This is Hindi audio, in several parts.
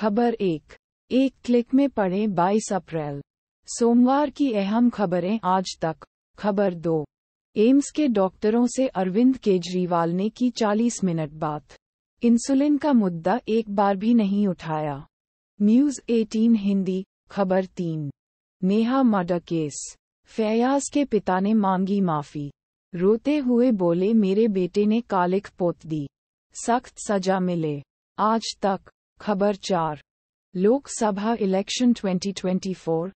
खबर एक एक क्लिक में पढ़ें 22 अप्रैल सोमवार की अहम खबरें आज तक खबर दो एम्स के डॉक्टरों से अरविंद केजरीवाल ने की 40 मिनट बात इंसुलिन का मुद्दा एक बार भी नहीं उठाया न्यूज 18 हिंदी खबर तीन नेहा मर्डर केस फयाज के पिता ने मांगी माफी रोते हुए बोले मेरे बेटे ने कालिक पोत दी सख्त सजा मिले आज तक खबर चार लोकसभा इलेक्शन 2024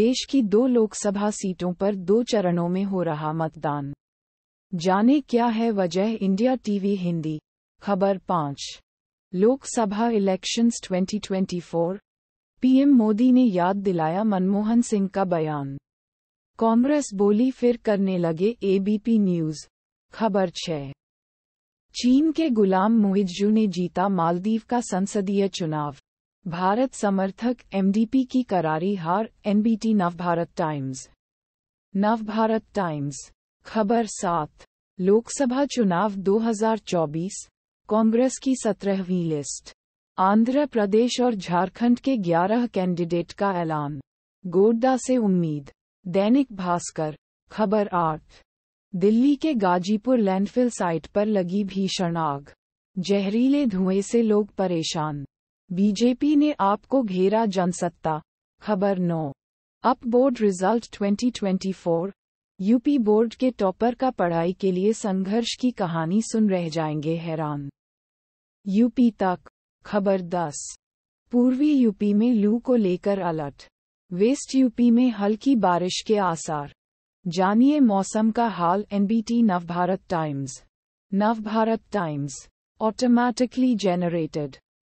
देश की दो लोकसभा सीटों पर दो चरणों में हो रहा मतदान जाने क्या है वजह इंडिया टीवी हिंदी खबर पाँच लोकसभा इलेक्शंस 2024 पीएम मोदी ने याद दिलाया मनमोहन सिंह का बयान कांग्रेस बोली फिर करने लगे एबीपी न्यूज खबर छः चीन के गुलाम मुहिजू ने जीता मालदीव का संसदीय चुनाव भारत समर्थक एमडीपी की करारी हार NBT Navbharat Times Navbharat times खबर सात लोकसभा चुनाव 2024 कांग्रेस की सत्रहवीं लिस्ट आंध्र प्रदेश और झारखंड के 11 कैंडिडेट का ऐलान गोड्डा से उम्मीद दैनिक भास्कर खबर आठ दिल्ली के गाजीपुर लैंडफिल साइट पर लगी भीषण आग जहरीले धुएं से लोग परेशान बीजेपी ने आपको घेरा जनसत्ता खबर नो अप बोर्ड रिजल्ट 2024 यूपी बोर्ड के टॉपर का पढ़ाई के लिए संघर्ष की कहानी सुन रह जाएंगे हैरान यूपी तक खबर 10 पूर्वी यूपी में लू को लेकर अलर्ट वेस्ट यूपी में हल्की बारिश के आसार जानिए मौसम का हाल NBT Navbharat Times Navbharat Times automatically generated